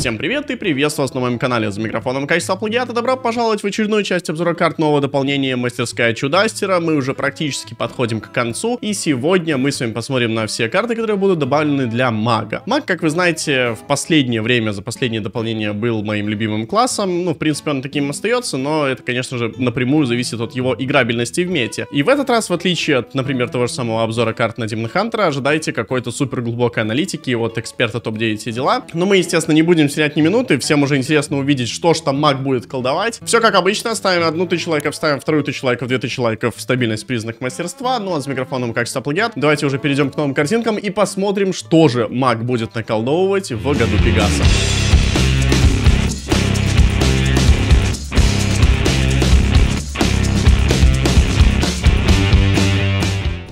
Всем привет и приветствую вас на моем канале. За микрофоном Качество Плагиата. Добро пожаловать в очередную часть обзора карт нового дополнения Мастерская Чудастера. Мы уже практически подходим к концу. И сегодня мы с вами посмотрим на все карты, которые будут добавлены для мага. Маг, как вы знаете, в последнее время, за последнее дополнение, был моим любимым классом. Ну, в принципе, он таким остается, но это, конечно же, напрямую зависит от его играбельности в мете. И в этот раз, в отличие от, например, того же самого обзора карт на Димна Хантера, ожидайте какой-то супер глубокой аналитики от эксперта топ-9 и дела. Но мы, естественно, не будем снять ни минуты, всем уже интересно увидеть, что ж там маг будет колдовать. Все как обычно, ставим одну тысячу лайков, ставим вторую тысячу лайков, две тысячи лайков, стабильность признак мастерства, ну а с микрофоном качество плагиат. Давайте уже перейдем к новым картинкам и посмотрим, что же маг будет наколдовывать в году Пегаса.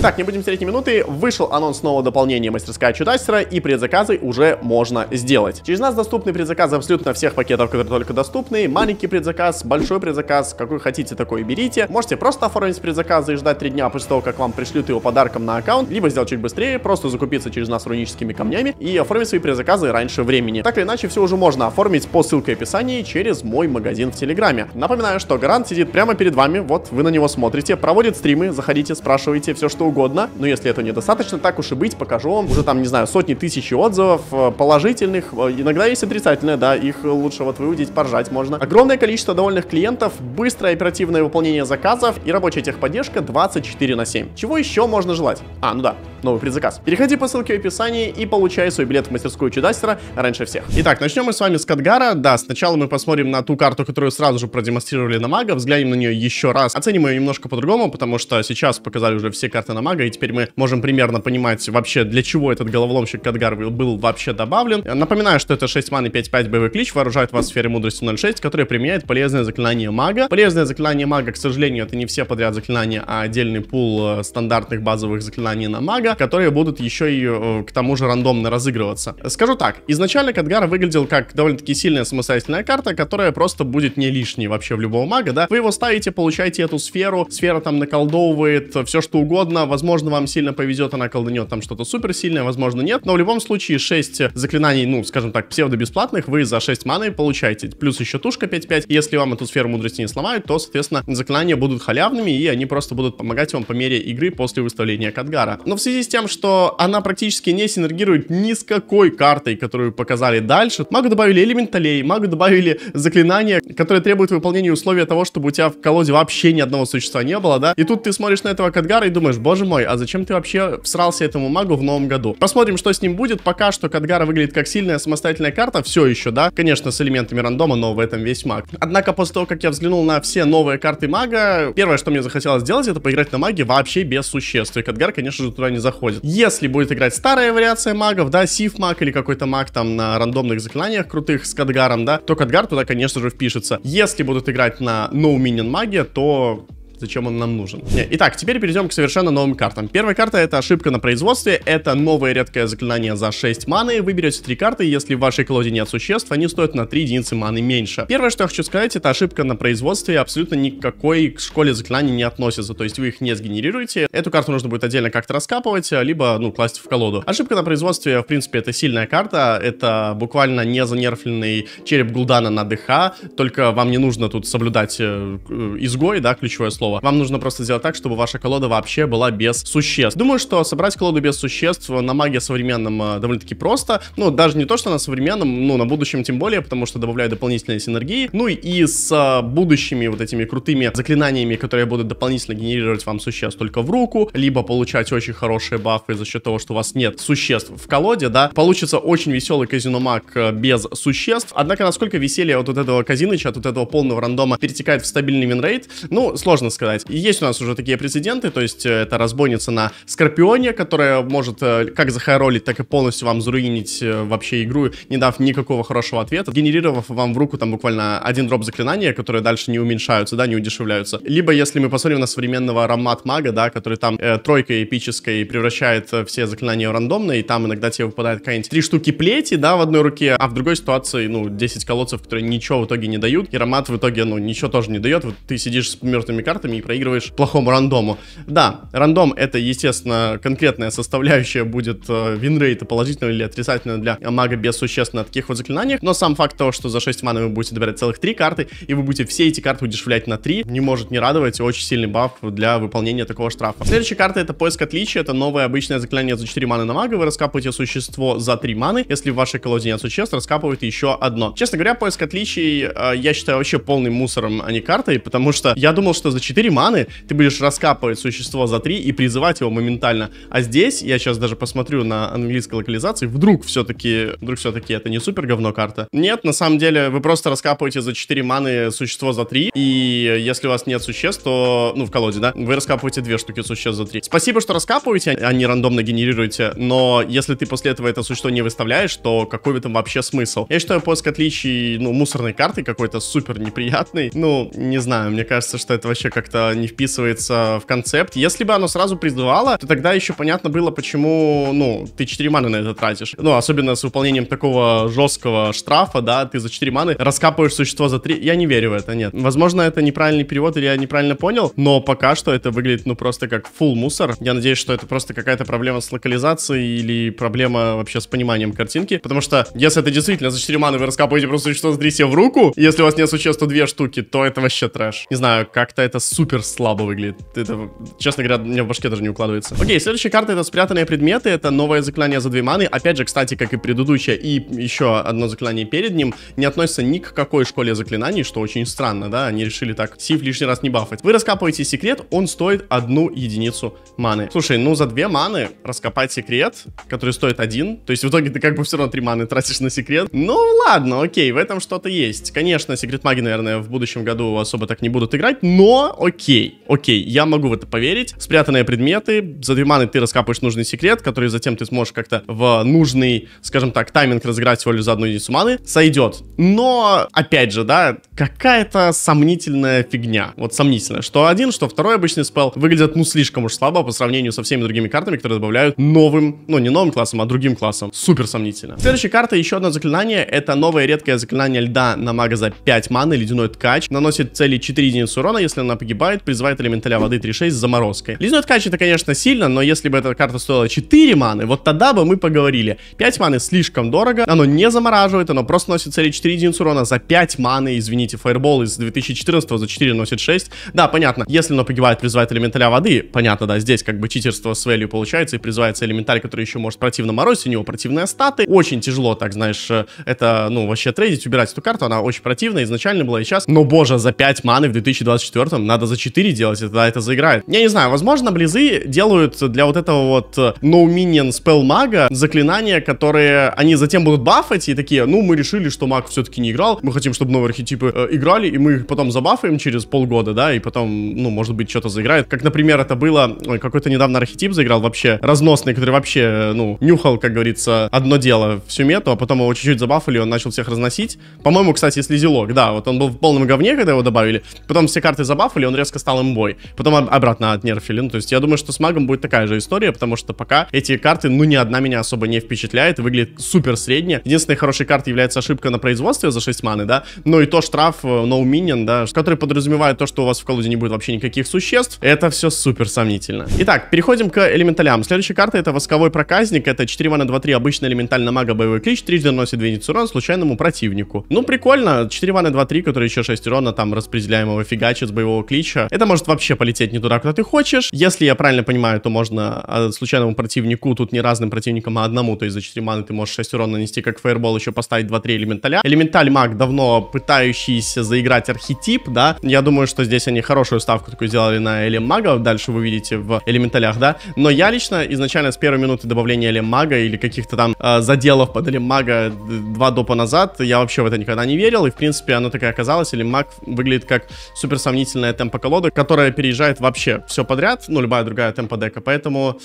Итак, не будем терять ни минуты, вышел анонс нового дополнения мастерская чудастера, и предзаказы уже можно сделать. Через нас доступны предзаказы абсолютно всех пакетов, которые только доступны, маленький предзаказ, большой предзаказ, какой хотите, такой берите. Можете просто оформить предзаказы и ждать 3 дня после того, как вам пришлют его подарком на аккаунт, либо сделать чуть быстрее, просто закупиться через нас руническими камнями и оформить свои предзаказы раньше времени. Так или иначе, все уже можно оформить по ссылке в описании через мой магазин в Телеграме. Напоминаю, что Гарант сидит прямо перед вами, вот вы на него смотрите, проводит стримы, заходите, спрашивайте все, что угодно, но если этого недостаточно, так уж и быть, покажу вам уже там, не знаю, сотни тысяч отзывов э, положительных, э, иногда есть отрицательные, да, их лучше вот выудить, поржать можно. Огромное количество довольных клиентов, быстрое оперативное выполнение заказов и рабочая техподдержка 24 на 7. Чего еще можно желать? А, ну да, новый предзаказ. Переходи по ссылке в описании и получай свой билет в мастерскую чудастера раньше всех. Итак, начнем мы с вами с Кадгара. Да, сначала мы посмотрим на ту карту, которую сразу же продемонстрировали на мага, взглянем на нее еще раз. Оценим ее немножко по-другому, потому что сейчас показали уже все карты на мага, и теперь мы можем примерно понимать вообще, для чего этот головоломщик Кадгар был вообще добавлен. Э, напоминаю, что это 6 маны 5-5 боевой клич, вооружает вас в сфере мудрости 06, которая применяет полезное заклинание мага. Полезное заклинание мага, к сожалению, это не все подряд заклинания, а отдельный пул э, стандартных базовых заклинаний на мага игры, которые будут еще и э, к тому же рандомно разыгрываться. Скажу так, изначально Кадгар выглядел как довольно-таки сильная самостоятельная карта, которая просто будет не лишней вообще в любого мага, да. Вы его ставите, получаете эту сферу, сфера там наколдовывает э, все что угодно, возможно вам сильно повезет, она колданет там что-то супер сильное, возможно нет, но в любом случае 6 заклинаний, ну скажем так, псевдо-бесплатных вы за 6 маны получаете, плюс еще тушка 5-5, если вам эту сферу мудрости не сломают, то соответственно заклинания будут халявными и они просто будут помогать вам по мере игры после выставления Кадгара. Но в связи связи с тем, что она практически не синергирует ни с какой картой, которую показали дальше. Магу добавили элементалей, магу добавили заклинания, которые требуют выполнения условия того, чтобы у тебя в колоде вообще ни одного существа не было, да? И тут ты смотришь на этого Кадгара и думаешь, боже мой, а зачем ты вообще всрался этому магу в новом году? Посмотрим, что с ним будет. Пока что Кадгара выглядит как сильная самостоятельная карта, все еще, да? Конечно, с элементами рандома, но в этом весь маг. Однако после того, как я взглянул на все новые карты мага, первое, что мне захотелось сделать, это поиграть на маге вообще без существ. И Кадгар, конечно же, туда не за заходит. Если будет играть старая вариация магов, да, сиф маг или какой-то маг там на рандомных заклинаниях крутых с Кадгаром, да, то Кадгар туда, конечно же, впишется. Если будут играть на No Minion маге, то Зачем он нам нужен? Не. Э, итак, теперь перейдем к совершенно новым картам. Первая карта это ошибка на производстве. Это новое редкое заклинание за 6 маны. Вы берете 3 карты, если в вашей колоде нет существ, они стоят на 3 единицы маны меньше. Первое, что я хочу сказать, это ошибка на производстве. Абсолютно никакой к школе заклинаний не относится. То есть вы их не сгенерируете. Эту карту нужно будет отдельно как-то раскапывать, э, либо, ну, класть в колоду. Ошибка на производстве, в принципе, это сильная карта. Это буквально не занерфленный череп Гулдана на ДХ. Только вам не нужно тут соблюдать э, изгой, да, ключевое слово слова. Вам нужно просто сделать так, чтобы ваша колода вообще была без существ. Думаю, что собрать колоду без существ на магии современном э, довольно-таки просто. Ну, даже не то, что на современном, ну, на будущем тем более, потому что добавляю дополнительные синергии. Ну и с э, будущими вот этими крутыми заклинаниями, которые будут дополнительно генерировать вам существ только в руку, либо получать очень хорошие бафы за счет того, что у вас нет существ в колоде, да, получится очень веселый казино маг э, без существ. Однако, насколько веселье от вот этого казиныча, от вот этого полного рандома перетекает в стабильный винрейт, ну, сложно сказать сказать. есть у нас уже такие прецеденты, то есть э, это разбойница на Скорпионе, которая может э, как захайролить, так и полностью вам заруинить э, вообще игру, не дав никакого хорошего ответа, генерировав вам в руку там буквально один дроп заклинания, которые дальше не уменьшаются, да, не удешевляются. Либо если мы посмотрим на современного аромат мага, да, который там э, тройкой эпической превращает все заклинания в рандомные, и там иногда тебе выпадает какая-нибудь три штуки плети, да, в одной руке, а в другой ситуации, ну, 10 колодцев, которые ничего в итоге не дают, и аромат в итоге, ну, ничего тоже не дает, вот ты сидишь с мертвыми картами, картами и проигрываешь плохому рандому. Да, рандом это, естественно, конкретная составляющая будет э, винрейта положительного или отрицательного для мага без существ таких вот заклинаний. но сам факт того, что за 6 маны вы будете добирать целых 3 карты, и вы будете все эти карты удешевлять на 3, не может не радовать, очень сильный баф для выполнения такого штрафа. Следующая карта это поиск отличия, это новое обычное заклинание за 4 маны на мага, вы раскапываете существо за 3 маны, если в вашей колоде нет существ, раскапывает еще одно. Честно говоря, поиск отличий э, я считаю вообще полным мусором, а не картой, потому что я думал, что за 4 4 маны, ты будешь раскапывать существо за 3 и призывать его моментально. А здесь, я сейчас даже посмотрю на английской локализации, вдруг все-таки, вдруг все-таки это не супер говно карта. Нет, на самом деле, вы просто раскапываете за 4 маны существо за 3, и если у вас нет существ, то, ну, в колоде, да, вы раскапываете две штуки существ за 3. Спасибо, что раскапываете, а не рандомно генерируете, но если ты после этого это существо не выставляешь, то какой в этом вообще смысл? Я считаю поиск отличий, ну, мусорной карты какой-то супер неприятный, ну, не знаю, мне кажется, что это вообще как как-то не вписывается в концепт. Если бы оно сразу призывало, то тогда еще понятно было, почему, ну, ты 4 маны на это тратишь. Ну, особенно с выполнением такого жесткого штрафа, да, ты за 4 маны раскапываешь существо за 3. Я не верю в это, нет. Возможно, это неправильный перевод или я неправильно понял, но пока что это выглядит, ну, просто как full мусор. Я надеюсь, что это просто какая-то проблема с локализацией или проблема вообще с пониманием картинки, потому что если это действительно за 4 маны вы раскапываете просто существо за 3 себе в руку, если у вас нет существ, то 2 штуки, то это вообще трэш. Не знаю, как-то это супер слабо выглядит. Это, честно говоря, мне в башке даже не укладывается. Окей, следующая карта это спрятанные предметы. Это новое заклинание за две маны. Опять же, кстати, как и предыдущее, и еще одно заклинание перед ним, не относится ни к какой школе заклинаний, что очень странно, да? Они решили так сив лишний раз не бафать. Вы раскапываете секрет, он стоит одну единицу маны. Слушай, ну за две маны раскопать секрет, который стоит один, то есть в итоге ты как бы все равно три маны тратишь на секрет. Ну ладно, окей, в этом что-то есть. Конечно, секрет маги, наверное, в будущем году особо так не будут играть, но окей, окей, я могу в это поверить. Спрятанные предметы, за две маны ты раскапываешь нужный секрет, который затем ты сможешь как-то в нужный, скажем так, тайминг разыграть всего лишь за одну единицу маны, сойдет. Но, опять же, да, какая-то сомнительная фигня. Вот сомнительная. Что один, что второй обычный спел выглядят, ну, слишком уж слабо по сравнению со всеми другими картами, которые добавляют новым, ну, не новым классом, а другим классом. Супер сомнительно. Следующая карта, еще одно заклинание, это новое редкое заклинание льда на мага за 5 маны, ледяной ткач. Наносит цели 4 единицы урона, если она погибает погибает, призывает элементаля воды 3-6 с заморозкой. лизнет ткач это, конечно, сильно, но если бы эта карта стоила 4 маны, вот тогда бы мы поговорили. 5 маны слишком дорого, оно не замораживает, оно просто носит цели 4 единицы урона за 5 маны, извините, фаербол из 2014 за 4 носит 6. Да, понятно, если оно погибает, призывает элементаля воды, понятно, да, здесь как бы читерство с value получается и призывается элементаль, который еще может противно морозить, у него противные статы. Очень тяжело, так знаешь, э, это, ну, вообще трейдить, убирать эту карту, она очень противная изначально была и сейчас. Но боже, за 5 маны в 2024 надо надо за 4 делать, и тогда это заиграет. Я не знаю, возможно, близы делают для вот этого вот э, No Minion Spell Мага заклинания, которые они затем будут бафать, и такие, ну, мы решили, что маг все-таки не играл, мы хотим, чтобы новые архетипы э, играли, и мы их потом забафаем через полгода, да, и потом, ну, может быть, что-то заиграет. Как, например, это было, какой-то недавно архетип заиграл вообще разносный, который вообще, э, ну, нюхал, как говорится, одно дело всю мету, а потом его чуть-чуть забафали, он начал всех разносить. По-моему, кстати, если да, вот он был в полном говне, когда его добавили, потом все карты забафали, он резко стал имбой. Потом обратно отнерфили. Ну, то есть я думаю, что с магом будет такая же история, потому что пока эти карты, ну, ни одна меня особо не впечатляет, выглядит супер средне. Единственной хорошей картой является ошибка на производстве за 6 маны, да, ну и то штраф э, no minion, да, который подразумевает то, что у вас в колоде не будет вообще никаких существ. Это все супер сомнительно. Итак, переходим к элементалям. Следующая карта это восковой проказник, это 4 мана 2-3, обычный элементаль на мага боевой клич, трижды наносит 2 единицы урона случайному противнику. Ну, прикольно, 4 мана 2-3, который еще 6 урона там распределяемого фигачит с боевого клича, Рича. Это может вообще полететь не туда, куда ты хочешь. Если я правильно понимаю, то можно а, случайному противнику, тут не разным противникам, а одному, то есть за 4 маны ты можешь 6 урона нанести, как фаербол, еще поставить 2-3 элементаля. Элементаль маг давно пытающийся заиграть архетип, да. Я думаю, что здесь они хорошую ставку такую сделали на элем мага, дальше вы видите в элементалях, да. Но я лично изначально с первой минуты добавления элем мага или каких-то там э, заделов под элем мага два допа назад, я вообще в это никогда не верил, и в принципе оно так и оказалось, элем маг выглядит как супер сомнительная темп темпа колоды, которая переезжает вообще все подряд, ну, любая другая темпа дека, поэтому...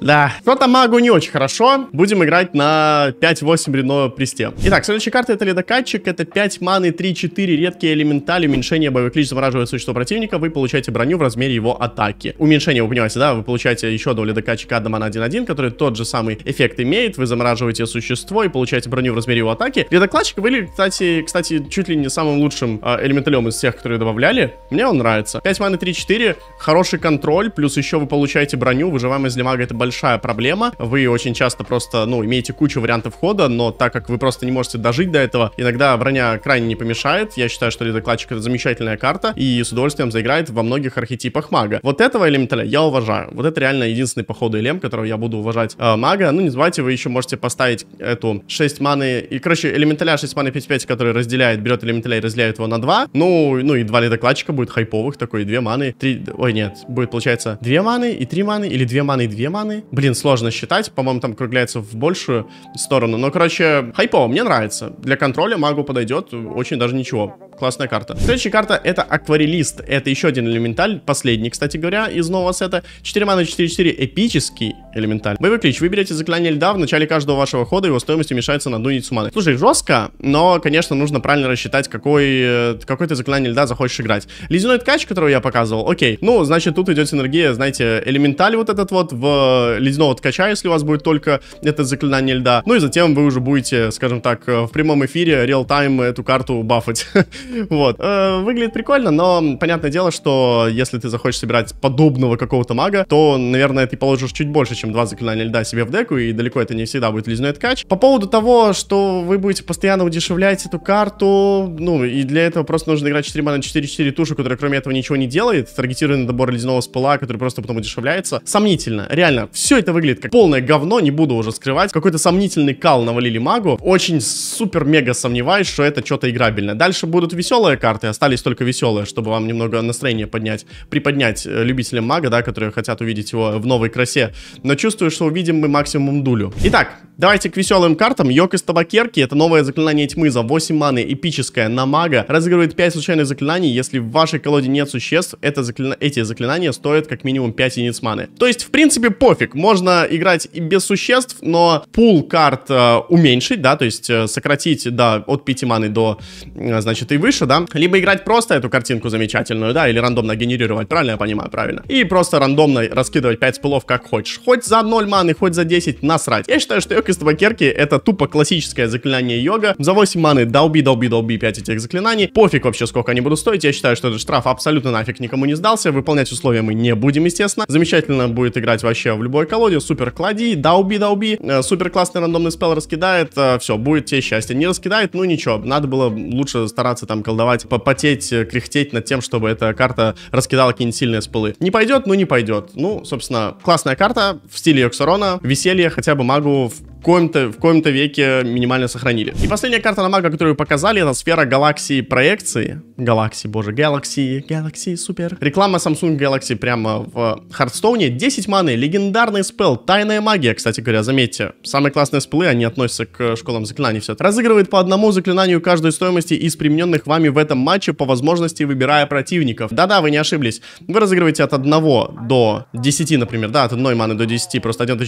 Да. Кто-то магу не очень хорошо. Будем играть на 5-8 Рено Престе. Итак, следующая карта это ледокатчик. Это 5 маны, 3-4 редкие элементали. Уменьшение боевых клич замораживает существо противника. Вы получаете броню в размере его атаки. Уменьшение, вы понимаете, да? Вы получаете еще одного ледокатчика Адамана 1-1, который тот же самый эффект имеет. Вы замораживаете существо и получаете броню в размере его атаки. Ледокатчик были, кстати, кстати, чуть ли не самым лучшим а, элементалем из всех, которые добавляли. Мне он нравится нравится. 5 маны 3-4, хороший контроль, плюс еще вы получаете броню, выживаемость для мага это большая проблема. Вы очень часто просто, ну, имеете кучу вариантов хода, но так как вы просто не можете дожить до этого, иногда броня крайне не помешает. Я считаю, что ледокладчик это замечательная карта и с удовольствием заиграет во многих архетипах мага. Вот этого элементаля я уважаю. Вот это реально единственный, походу, элем, которого я буду уважать э, мага. Ну, не забывайте, вы еще можете поставить эту 6 маны, и, короче, элементаля 6 маны 5-5, который разделяет, берет элементаля и разделяет его на 2. Ну, ну и 2 ледокладчика будет хайп хайповых, такой, две маны, три... Ой, нет, будет, получается, две маны и три маны, или две маны и две маны. Блин, сложно считать, по-моему, там кругляется в большую сторону. Но, короче, хайпово, мне нравится. Для контроля магу подойдет очень даже ничего. Классная карта. Следующая карта это Акварелист. Это еще один элементаль, последний, кстати говоря, из нового сета. 4 маны 4-4, эпический элементаль. Боевой клич. Вы берете заклинание льда, в начале каждого вашего хода его стоимость уменьшается на одну единицу маны. Слушай, жестко, но, конечно, нужно правильно рассчитать, какой, э, какой ты заклинание льда захочешь играть. Ледяной Второй ткач, которого я показывал, окей. Ну, значит, тут идет синергия, знаете, элементаль вот этот вот в э, ледяного ткача, если у вас будет только это заклинание льда. Ну и затем вы уже будете, скажем так, э, в прямом эфире реал-тайм эту карту бафать. вот. Э, выглядит прикольно, но понятное дело, что если ты захочешь собирать подобного какого-то мага, то, наверное, ты положишь чуть больше, чем два заклинания льда себе в деку, и далеко это не всегда будет ледяной ткач. По поводу того, что вы будете постоянно удешевлять эту карту, ну, и для этого просто нужно играть 4 мана 4-4 тушу, которая кроме этого ничего не делает, таргетированный добор ледяного спыла, который просто потом удешевляется, сомнительно. Реально, все это выглядит как полное говно, не буду уже скрывать. Какой-то сомнительный кал навалили магу. Очень супер-мега сомневаюсь, что это что-то играбельно. Дальше будут веселые карты, остались только веселые, чтобы вам немного настроение поднять, приподнять э, любителям мага, да, которые хотят увидеть его в новой красе. Но чувствую, что увидим мы максимум дулю. Итак, давайте к веселым картам. Йог из табакерки, это новое заклинание тьмы за 8 маны, эпическое на мага. Разыгрывает 5 случайных заклинаний, если в вашей колоде колоде нет существ, это заклина... эти заклинания стоят как минимум 5 единиц маны. То есть, в принципе, пофиг, можно играть и без существ, но пул карт э, уменьшить, да, то есть э, сократить, да, от 5 маны до, э, значит, и выше, да. Либо играть просто эту картинку замечательную, да, или рандомно генерировать, правильно я понимаю, правильно. И просто рандомно раскидывать 5 спылов как хочешь. Хоть за 0 маны, хоть за 10, насрать. Я считаю, что йог из табакерки это тупо классическое заклинание йога. За 8 маны долби, долби, долби 5 этих заклинаний. Пофиг вообще, сколько они будут стоить, я считаю, что это штраф абсолютно нафиг никому не сдался. Выполнять условия мы не будем, естественно. Замечательно будет играть вообще в любой колоде. Супер клади, дауби, дауби. Э, супер классный рандомный спел раскидает. Э, все, будет тебе счастье. Не раскидает, ну ничего. Надо было лучше стараться там колдовать, попотеть, э, кряхтеть над тем, чтобы эта карта раскидала какие-нибудь сильные спылы. Не пойдет, ну не пойдет. Ну, собственно, классная карта в стиле Йоксарона. Веселье хотя бы магу в коем-то, в коем-то веке минимально сохранили. И последняя карта на мага, которую показали, это сфера галаксии проекции. Галаксии, боже, галаксии, галаксии, супер. Реклама Samsung Galaxy прямо в Хардстоуне. 10 маны, легендарный спел, тайная магия, кстати говоря, заметьте. Самые классные спелы, они относятся к школам заклинаний все. Разыгрывает по одному заклинанию каждой стоимости из примененных вами в этом матче, по возможности выбирая противников. Да-да, вы не ошиблись. Вы разыгрываете от 1 до 10, например, да, от 1 маны до 10, просто 1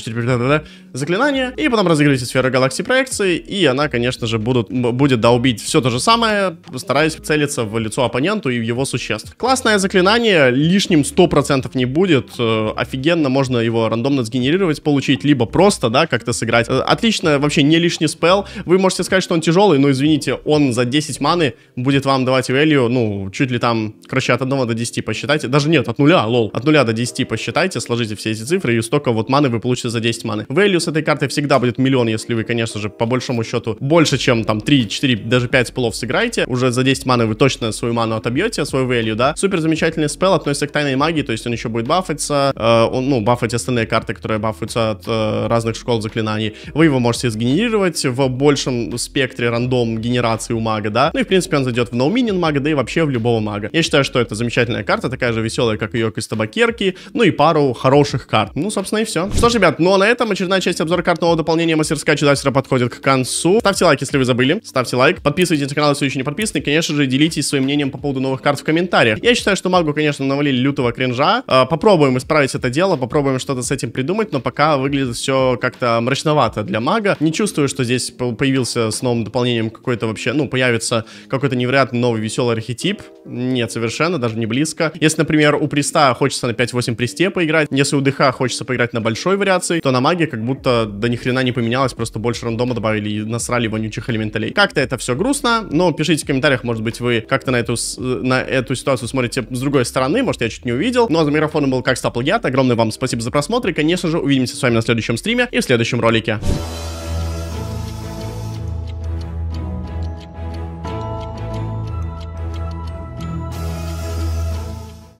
заклинания и потом потом разыгрываете сферы галактики проекции, и она, конечно же, будут, будет долбить все то же самое, стараясь целиться в лицо оппоненту и в его существ. Классное заклинание, лишним 100% не будет, э, офигенно можно его рандомно сгенерировать, получить, либо просто, да, как-то сыграть. Э, Отлично, вообще не лишний спел, вы можете сказать, что он тяжелый, но извините, он за 10 маны будет вам давать value, ну, чуть ли там, короче, от 1 до 10 посчитайте, даже нет, от 0, лол, от 0 до 10 посчитайте, сложите все эти цифры, и столько вот маны вы получите за 10 маны. Value с этой карты всегда будет будет миллион, если вы, конечно же, по большому счету больше, чем там 3, 4, даже 5 спелов сыграете. Уже за 10 маны вы точно свою ману отобьете, свой value, да. Супер замечательный спел относится к тайной магии, то есть он еще будет бафаться, э, он, ну, бафать остальные карты, которые бафаются от э, разных школ заклинаний. Вы его можете сгенерировать в большем спектре рандом генерации у мага, да. Ну и, в принципе, он зайдет в ноуминин мага, да и вообще в любого мага. Я считаю, что это замечательная карта, такая же веселая, как ее из табакерки, ну и пару хороших карт. Ну, собственно, и все. Что ж, ребят, ну а на этом очередная часть обзора картного дополнения Выполнение мастерская чудачества подходит к концу. Ставьте лайк, если вы забыли. Ставьте лайк. Подписывайтесь на канал, если еще не подписаны. И, конечно же, делитесь своим мнением по поводу новых карт в комментариях. Я считаю, что Магу, конечно, навалили лютого кринжа. А, попробуем исправить это дело, попробуем что-то с этим придумать, но пока выглядит все как-то мрачновато для Мага. Не чувствую, что здесь появился с новым дополнением какой-то вообще, ну, появится какой-то невероятно новый веселый архетип. Нет, совершенно, даже не близко. Если, например, у приста хочется на 5-8 присте поиграть, если у ДХ хочется поиграть на большой вариации, то на маге как будто до нихрена не не поменялось, просто больше рандома добавили и насрали вонючих элементалей. Как-то это все грустно, но пишите в комментариях, может быть, вы как-то на эту, на эту ситуацию смотрите с другой стороны, может, я чуть не увидел. Ну а за микрофоном был как стал плагиат. Огромное вам спасибо за просмотр и, конечно же, увидимся с вами на следующем стриме и в следующем ролике.